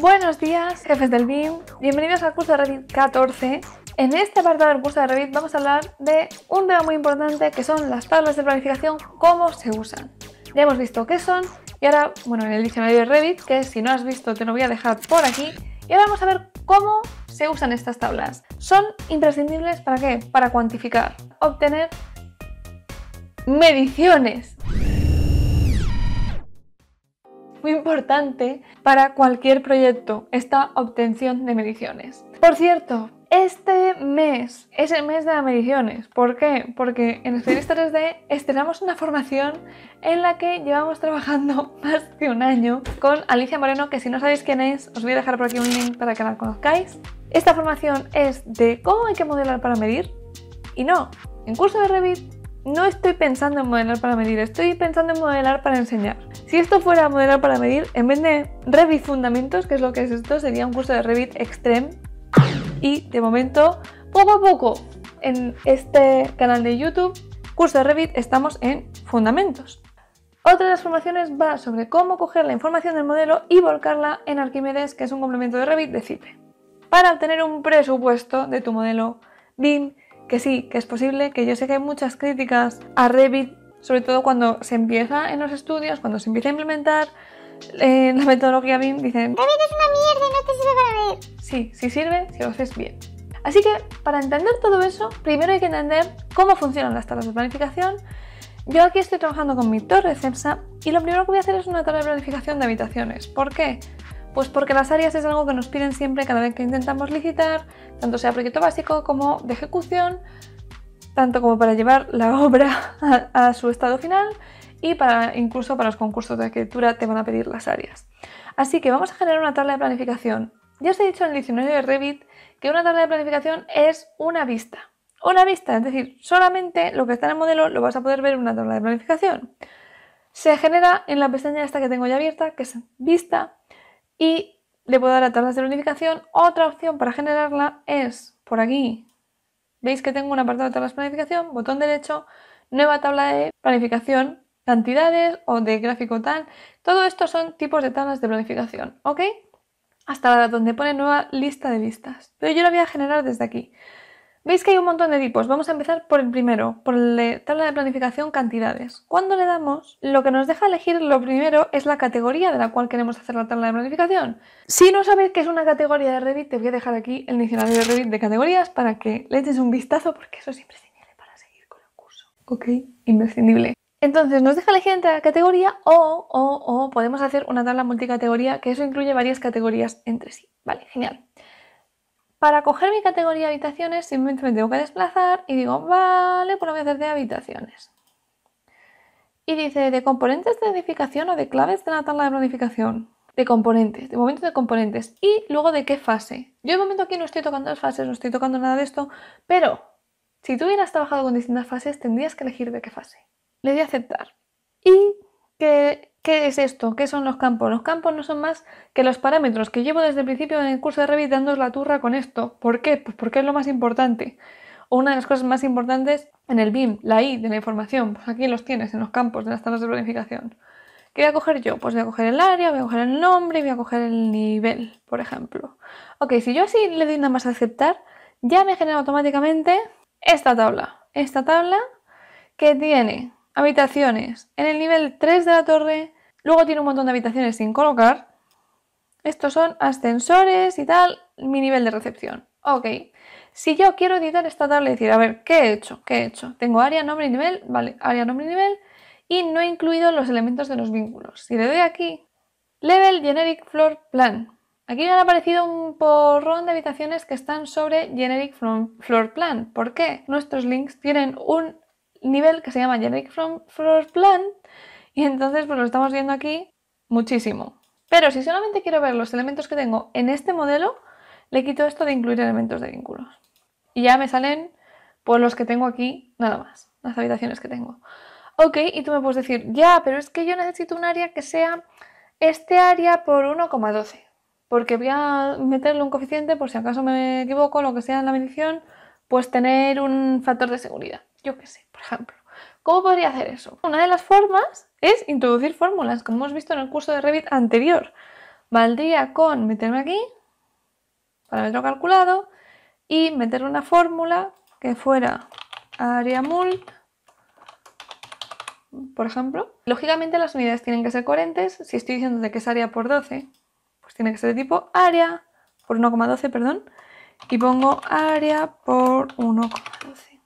Buenos días, jefes del BIM. Bienvenidos al curso de Revit 14. En este apartado del curso de Revit vamos a hablar de un tema muy importante que son las tablas de planificación, cómo se usan. Ya hemos visto qué son y ahora, bueno, en el diccionario de Revit, que si no has visto te lo voy a dejar por aquí, y ahora vamos a ver cómo se usan estas tablas. Son imprescindibles para qué? Para cuantificar, obtener mediciones muy importante para cualquier proyecto, esta obtención de mediciones. Por cierto, este mes es el mes de las mediciones. ¿Por qué? Porque en Especialista 3D estrenamos una formación en la que llevamos trabajando más de un año con Alicia Moreno, que si no sabéis quién es, os voy a dejar por aquí un link para que la conozcáis. Esta formación es de cómo hay que modelar para medir y no, en curso de Revit no estoy pensando en modelar para medir, estoy pensando en modelar para enseñar. Si esto fuera modelar para medir, en vez de Revit Fundamentos, que es lo que es esto, sería un curso de Revit Extreme. Y de momento, poco a poco, en este canal de YouTube, curso de Revit, estamos en Fundamentos. Otra de las formaciones va sobre cómo coger la información del modelo y volcarla en Arquimedes, que es un complemento de Revit de CIPE. Para obtener un presupuesto de tu modelo BIM, que sí, que es posible, que yo sé que hay muchas críticas a Revit, sobre todo cuando se empieza en los estudios, cuando se empieza a implementar eh, la metodología BIM, dicen Revit es una mierda, no te sirve para ver. Sí, sí sirve si lo haces bien. Así que para entender todo eso, primero hay que entender cómo funcionan las tablas de planificación. Yo aquí estoy trabajando con mi torre CEPSA y lo primero que voy a hacer es una tabla de planificación de habitaciones. ¿Por qué? Pues porque las áreas es algo que nos piden siempre cada vez que intentamos licitar, tanto sea proyecto básico como de ejecución, tanto como para llevar la obra a, su estado final y para, incluso para los concursos de arquitectura te van a pedir las áreas. Así que vamos a generar una tabla de planificación. Ya os he dicho en el diccionario de Revit que una tabla de planificación es una vista. Una vista, es decir, solamente lo que está en el modelo lo vas a poder ver en una tabla de planificación. Se genera en la pestaña esta que tengo ya abierta, que es vista, y le puedo dar a tablas de planificación, Otra opción para generarla es por aquí. Veis que tengo un apartado de tablas de planificación, botón derecho, nueva tabla de planificación, cantidades o de gráfico tal. Todo esto son tipos de tablas de planificación, ¿ok? Hasta donde pone nueva lista de vistas Pero yo la voy a generar desde aquí. Veis que hay un montón de tipos. Vamos a empezar por el primero, por la tabla de planificación cantidades. Cuando le damos, lo que nos deja elegir lo primero es la categoría de la cual queremos hacer la tabla de planificación. Si no sabéis qué es una categoría de Revit, te voy a dejar aquí el diccionario de Revit de categorías para que le eches un vistazo porque eso es imprescindible para seguir con el curso. Ok, imprescindible. Entonces nos deja elegir entre la categoría o, o, o podemos hacer una tabla multicategoría que eso incluye varias categorías entre sí. Vale, genial. Para coger mi categoría de habitaciones simplemente me tengo que desplazar y digo, vale, pues lo voy a hacer de habitaciones. Y dice, de componentes de edificación o de claves de la tabla de planificación. De componentes, de momento de componentes. Y luego de qué fase. Yo de momento aquí no estoy tocando las fases, no estoy tocando nada de esto, pero si tú hubieras trabajado con distintas fases, tendrías que elegir de qué fase. Le di a aceptar. Y ¿Qué, es esto? ¿Qué son los campos? Los campos no son más que los parámetros que llevo desde el principio en el curso de Revit dándos la turra con esto. ¿Por qué? Pues porque es lo más importante. O una de las cosas más importantes en el BIM, la I de la información. Pues aquí los tienes, en los campos de las tablas de planificación. ¿Qué voy a coger yo? Pues voy a coger el área, voy a coger el nombre y voy a coger el nivel, por ejemplo. Ok, si yo así le doy nada más a aceptar, ya me genera automáticamente esta tabla. Esta tabla que tiene habitaciones en el nivel 3 de la torre. Luego tiene un montón de habitaciones sin colocar. Estos son ascensores y tal, mi nivel de recepción. Ok. Si yo quiero editar esta tabla y decir, a ver, ¿qué he hecho? ¿Qué he hecho? Tengo área, nombre y nivel, vale, área, nombre y nivel, y no he incluido los elementos de los vínculos. Si le doy aquí, Level Generic Floor Plan. Aquí me ha aparecido un porrón de habitaciones que están sobre Generic Floor Plan. ¿Por qué? Nuestros links tienen un nivel que se llama Generic from Floor Plan y entonces pues lo estamos viendo aquí muchísimo. Pero si solamente quiero ver los elementos que tengo en este modelo, le quito esto de incluir elementos de vínculos. Y ya me salen pues los que tengo aquí nada más, las habitaciones que tengo. Ok, y tú me puedes decir, ya, pero es que yo necesito un área que sea este área por 1,12, porque voy a meterle un coeficiente por si acaso me equivoco, lo que sea en la medición, pues tener un factor de seguridad. Yo qué sé, por ejemplo. ¿Cómo podría hacer eso? Una de las formas es introducir fórmulas, como hemos visto en el curso de Revit anterior. Valdría con meterme aquí, parámetro calculado, y meter una fórmula que fuera área mult, por ejemplo. Lógicamente las unidades tienen que ser coherentes. Si estoy diciendo de que es área por 12, pues tiene que ser de tipo área por 1,12, perdón. Y pongo área por 1,12.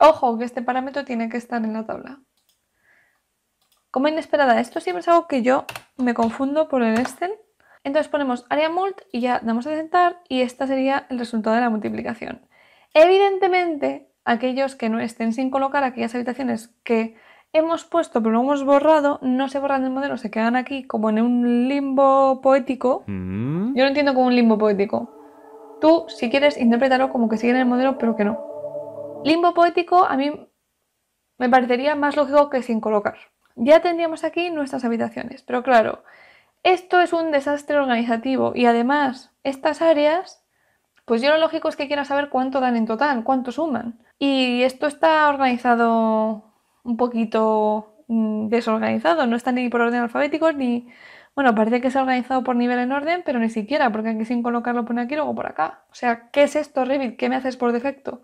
Ojo, que este parámetro tiene que estar en la tabla. Como inesperada. Esto siempre es algo que yo me confundo por el Excel. Entonces ponemos área mult y ya damos a sentar y este sería el resultado de la multiplicación. Evidentemente, aquellos que no estén sin colocar aquellas habitaciones que hemos puesto pero no hemos borrado, no se borran del modelo, se quedan aquí como en un limbo poético. Mm. Yo lo entiendo como un limbo poético. Tú, si quieres, interpretarlo como que siguen el modelo pero que no. Limbo poético a mí me parecería más lógico que sin colocar. Ya tendríamos aquí nuestras habitaciones, pero claro, esto es un desastre organizativo y además estas áreas, pues yo lo lógico es que quiera saber cuánto dan en total, cuánto suman. Y esto está organizado un poquito mm, desorganizado, no está ni por orden alfabético ni... Bueno, parece que se ha organizado por nivel en orden, pero ni siquiera, porque aquí sin colocarlo pone aquí, luego por acá. O sea, ¿qué es esto, Revit? ¿Qué me haces por defecto?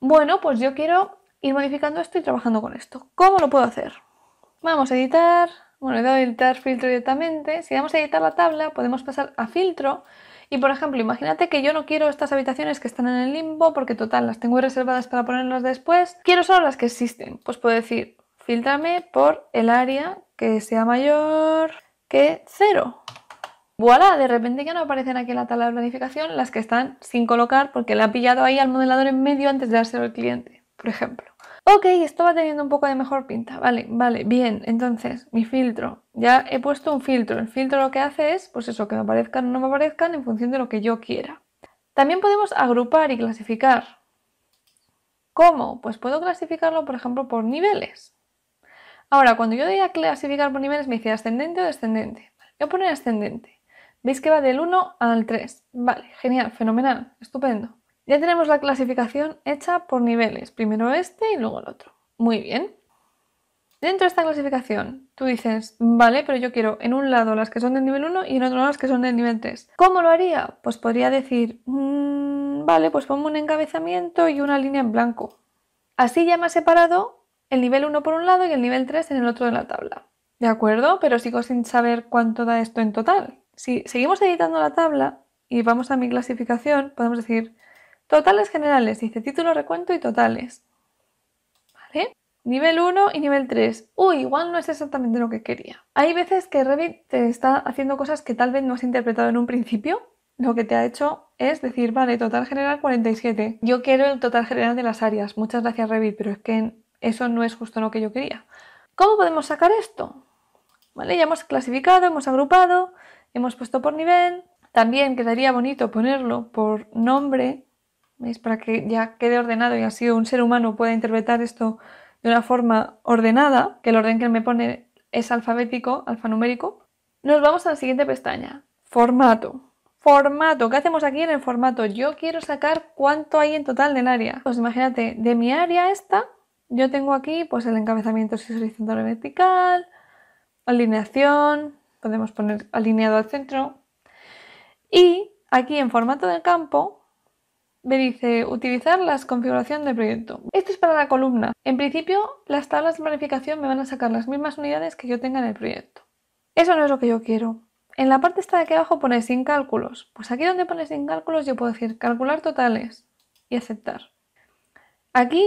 bueno, pues yo quiero ir modificando esto y trabajando con esto. ¿Cómo lo puedo hacer? Vamos a editar, bueno, he dado a editar filtro directamente. Si vamos a editar la tabla, podemos pasar a filtro. Y por ejemplo, imagínate que yo no quiero estas habitaciones que están en el limbo, porque total, las tengo reservadas para ponerlas después. Quiero solo las que existen. Pues puedo decir, filtrame por el área que sea mayor que cero voilà, de repente ya no aparecen aquí en la tabla de planificación las que están sin colocar porque le ha pillado ahí al modelador en medio antes de dárselo al cliente, por ejemplo. Ok, esto va teniendo un poco de mejor pinta, vale, vale, bien, entonces mi filtro, ya he puesto un filtro, el filtro lo que hace es, pues eso, que me aparezcan o no me aparezcan en función de lo que yo quiera. También podemos agrupar y clasificar. ¿Cómo? Pues puedo clasificarlo, por ejemplo, por niveles. Ahora, cuando yo doy a clasificar por niveles, me dice ascendente o descendente. Voy a poner ascendente. Veis que va del 1 al 3. Vale, genial, fenomenal, estupendo. Ya tenemos la clasificación hecha por niveles, primero este y luego el otro. Muy bien. Dentro de esta clasificación, tú dices, vale, pero yo quiero en un lado las que son del nivel 1 y en otro lado las que son del nivel 3. ¿Cómo lo haría? Pues podría decir, mmm, vale, pues pongo un encabezamiento y una línea en blanco. Así ya me ha separado el nivel 1 por un lado y el nivel 3 en el otro de la tabla. ¿De acuerdo? Pero sigo sin saber cuánto da esto en total si seguimos editando la tabla y vamos a mi clasificación, podemos decir totales generales, dice título, recuento y totales. ¿Vale? Nivel 1 y nivel 3. Uy, igual no es exactamente lo que quería. Hay veces que Revit te está haciendo cosas que tal vez no has interpretado en un principio. Lo que te ha hecho es decir, vale, total general 47. Yo quiero el total general de las áreas. Muchas gracias Revit, pero es que eso no es justo lo que yo quería. ¿Cómo podemos sacar esto? Vale, ya hemos clasificado, hemos agrupado. Hemos puesto por nivel. También quedaría bonito ponerlo por nombre, ¿veis? Para que ya quede ordenado y así un ser humano pueda interpretar esto de una forma ordenada, que el orden que me pone es alfabético, alfanumérico. Nos vamos a la siguiente pestaña, formato. Formato, ¿qué hacemos aquí en el formato? Yo quiero sacar cuánto hay en total del área. Pues imagínate, de mi área esta, yo tengo aquí pues el encabezamiento si es horizontal o vertical, alineación, podemos poner alineado al centro. Y aquí en formato de campo me dice utilizar las configuración del proyecto. Esto es para la columna. En principio las tablas de planificación me van a sacar las mismas unidades que yo tenga en el proyecto. Eso no es lo que yo quiero. En la parte esta de aquí abajo pone sin cálculos. Pues aquí donde pone sin cálculos yo puedo decir calcular totales y aceptar. Aquí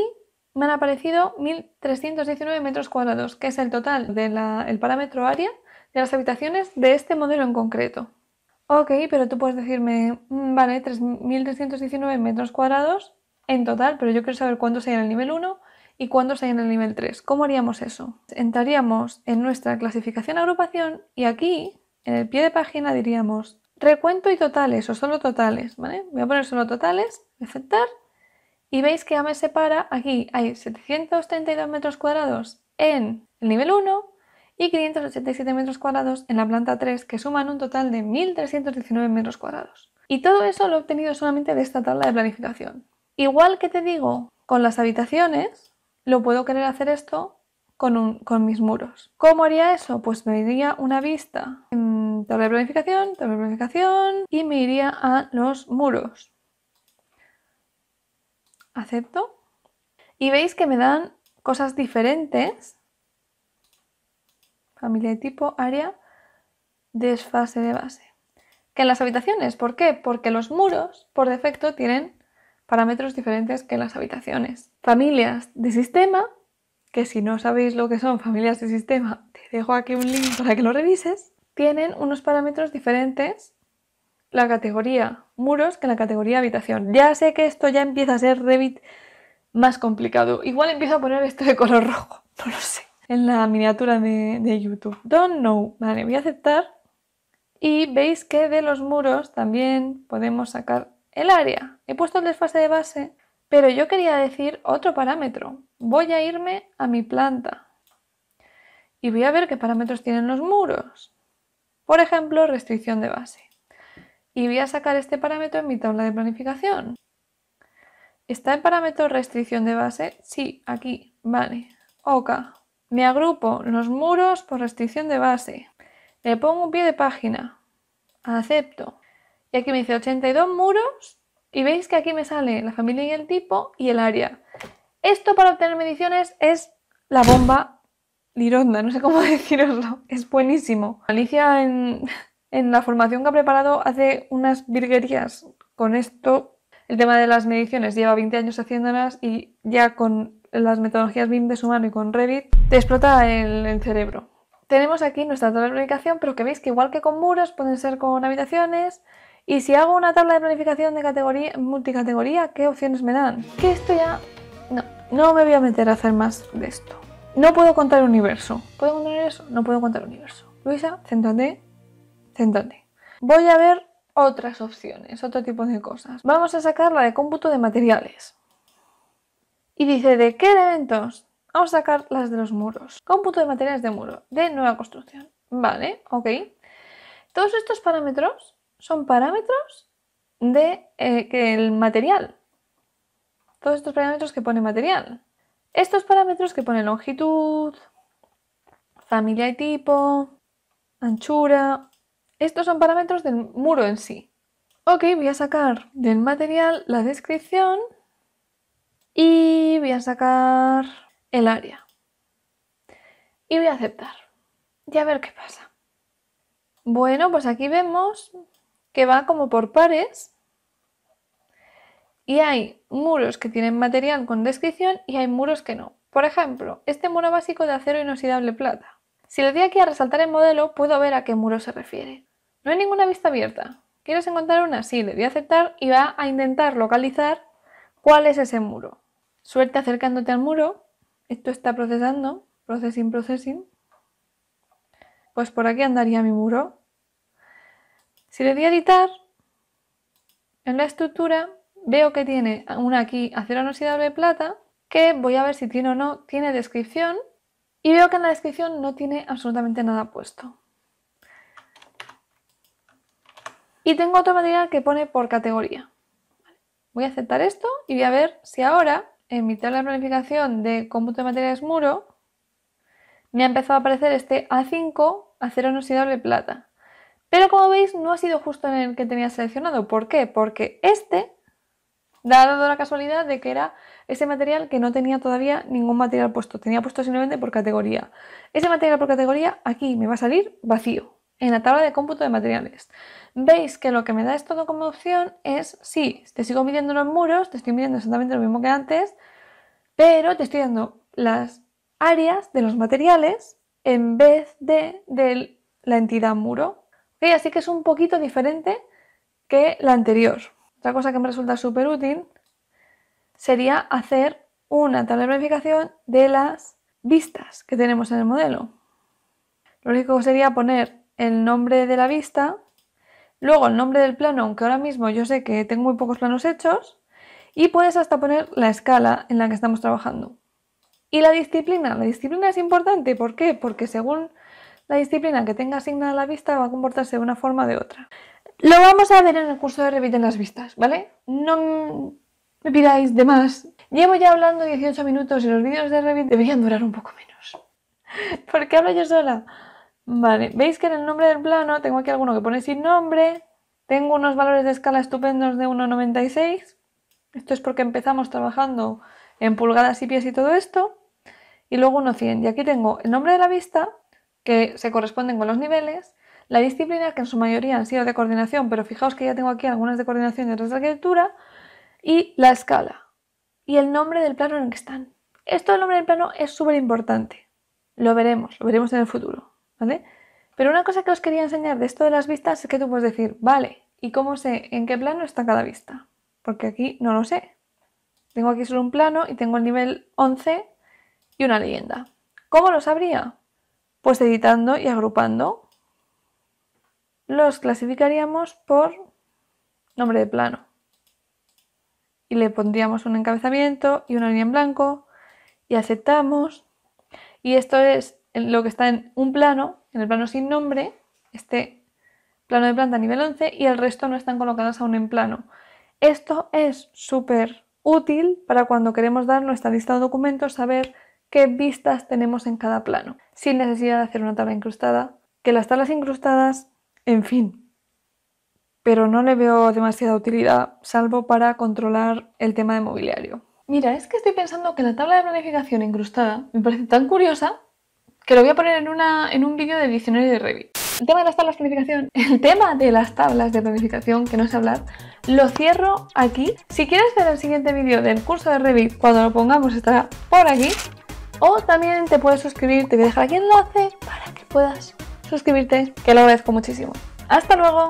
me han aparecido 1.319 metros cuadrados, que es el total del parámetro área de las habitaciones de este modelo en concreto. Ok, pero tú puedes decirme, mm, vale, 3.319 metros cuadrados en total, pero yo quiero saber cuántos hay en el nivel 1 y cuántos hay en el nivel 3. ¿Cómo haríamos eso? Entraríamos en nuestra clasificación agrupación y aquí, en el pie de página, diríamos recuento y totales o solo totales, ¿vale? Voy a poner solo totales, aceptar y veis que ya me separa, aquí hay 732 metros cuadrados en el nivel 1 y 587 metros cuadrados en la planta 3, que suman un total de 1.319 metros cuadrados. Y todo eso lo he obtenido solamente de esta tabla de planificación. Igual que te digo con las habitaciones, lo puedo querer hacer esto con, mis muros. ¿Cómo haría eso? Pues me iría una vista en tabla de planificación, tabla de planificación y me iría a los muros. Acepto. Y veis que me dan cosas diferentes familia de tipo, área, desfase de base. Que en las habitaciones, ¿por qué? Porque los muros, por defecto, tienen parámetros diferentes que en las habitaciones. Familias de sistema, que si no sabéis lo que son familias de sistema, te dejo aquí un link para que lo revises, tienen unos parámetros diferentes la categoría muros que la categoría habitación. Ya sé que esto ya empieza a ser más complicado. Igual empiezo a poner esto de color rojo, no lo sé en la miniatura de, YouTube. Don't know. Vale, voy a aceptar. Y veis que de los muros también podemos sacar el área. He puesto el desfase de base, pero yo quería decir otro parámetro. Voy a irme a mi planta y voy a ver qué parámetros tienen los muros. Por ejemplo, restricción de base. Y voy a sacar este parámetro en mi tabla de planificación. ¿Está en parámetro restricción de base? Sí, aquí. Vale. OK. Me agrupo los muros por restricción de base. Le pongo un pie de página. Acepto. Y aquí me dice 82 muros y veis que aquí me sale la familia y el tipo y el área. Esto para obtener mediciones es la bomba lironda, no sé cómo deciroslo. Es buenísimo. Alicia en, en la formación que ha preparado hace unas virguerías con esto. El tema de las mediciones lleva 20 años haciéndolas y ya con las metodologías BIM de su mano y con Revit, te explota el, cerebro. Tenemos aquí nuestra tabla de planificación, pero que veis que igual que con muros, pueden ser con habitaciones. Y si hago una tabla de planificación de categoría, multicategoría, ¿qué opciones me dan? Que esto ya... No, no me voy a meter a hacer más de esto. No puedo contar universo. ¿Puedo contar eso No puedo contar universo. Luisa, céntrate, céntrate. Voy a ver otras opciones, otro tipo de cosas. Vamos a sacar la de cómputo de materiales. Y dice de qué elementos. Vamos a sacar las de los muros. Cómputo de materiales de muro, de nueva construcción. Vale, ok. Todos estos parámetros son parámetros de eh, que el material. Todos estos parámetros que pone material. Estos parámetros que pone longitud, familia y tipo, anchura. Estos son parámetros del muro en sí. Ok, voy a sacar del material la descripción y voy a sacar el área. Y voy a aceptar. Y a ver qué pasa. Bueno, pues aquí vemos que va como por pares. Y hay muros que tienen material con descripción y hay muros que no. Por ejemplo, este muro básico de acero inoxidable plata. Si le doy aquí a resaltar el modelo, puedo ver a qué muro se refiere. No hay ninguna vista abierta. ¿Quieres encontrar una? Sí, le voy a aceptar y va a intentar localizar cuál es ese muro. Suerte acercándote al muro. Esto está procesando. Processing, processing. Pues por aquí andaría mi muro. Si le di a editar, en la estructura veo que tiene una aquí acero inoxidable de plata, que voy a ver si tiene o no, tiene descripción. Y veo que en la descripción no tiene absolutamente nada puesto. Y tengo otro material que pone por categoría. Voy a aceptar esto y voy a ver si ahora en mi tabla de planificación de cómputo de materiales muro, me ha empezado a aparecer este A5, acero inoxidable plata. Pero como veis, no ha sido justo en el que tenía seleccionado. ¿Por qué? Porque este, dado la casualidad de que era ese material que no tenía todavía ningún material puesto, tenía puesto simplemente por categoría. Ese material por categoría aquí me va a salir vacío en la tabla de cómputo de materiales. Veis que lo que me da esto como opción es, sí, te sigo midiendo los muros, te estoy midiendo exactamente lo mismo que antes, pero te estoy dando las áreas de los materiales en vez de, la entidad muro. Así que es un poquito diferente que la anterior. Otra cosa que me resulta súper útil sería hacer una tabla de verificación de las vistas que tenemos en el modelo. Lo lógico sería poner el nombre de la vista, luego el nombre del plano, aunque ahora mismo yo sé que tengo muy pocos planos hechos, y puedes hasta poner la escala en la que estamos trabajando. Y la disciplina, la disciplina es importante, ¿por qué? Porque según la disciplina que tenga asignada la vista va a comportarse de una forma o de otra. Lo vamos a ver en el curso de Revit en las vistas, ¿vale? No me pidáis de más. Llevo ya hablando 18 minutos y los vídeos de Revit deberían durar un poco menos. ¿Por qué hablo yo sola. Vale, veis que en el nombre del plano tengo aquí alguno que pone sin nombre, tengo unos valores de escala estupendos de 1,96, esto es porque empezamos trabajando en pulgadas y pies y todo esto, y luego 1,100. Y aquí tengo el nombre de la vista, que se corresponden con los niveles, la disciplina, que en su mayoría han sido de coordinación, pero fijaos que ya tengo aquí algunas de coordinación y otras de arquitectura, y la escala, y el nombre del plano en el que están. Esto del nombre del plano es súper importante. Lo veremos, lo veremos en el futuro. Pero una cosa que os quería enseñar de esto de las vistas es que tú puedes decir, vale, ¿y cómo sé en qué plano está cada vista? Porque aquí no lo sé. Tengo aquí solo un plano y tengo el nivel 11 y una leyenda. ¿Cómo lo sabría? Pues editando y agrupando. Los clasificaríamos por nombre de plano. Y le pondríamos un encabezamiento y una línea en blanco. Y aceptamos. Y esto es lo que está en un plano, en el plano sin nombre, este plano de planta nivel 11 y el resto no están colocadas aún en plano. Esto es súper útil para cuando queremos dar nuestra lista de documentos saber qué vistas tenemos en cada plano, sin necesidad de hacer una tabla incrustada, que las tablas incrustadas, en fin, pero no le veo demasiada utilidad, salvo para controlar el tema de mobiliario. Mira, es que estoy pensando que la tabla de planificación incrustada me parece tan curiosa que lo voy a poner en, una, en un vídeo de diccionario de Revit. El tema de las tablas de planificación, el tema de las tablas de planificación que no sé hablar, lo cierro aquí. Si quieres ver el siguiente vídeo del curso de Revit, cuando lo pongamos estará por aquí. O también te puedes suscribir, te voy a dejar aquí el enlace para que puedas suscribirte, que lo agradezco muchísimo. ¡Hasta luego!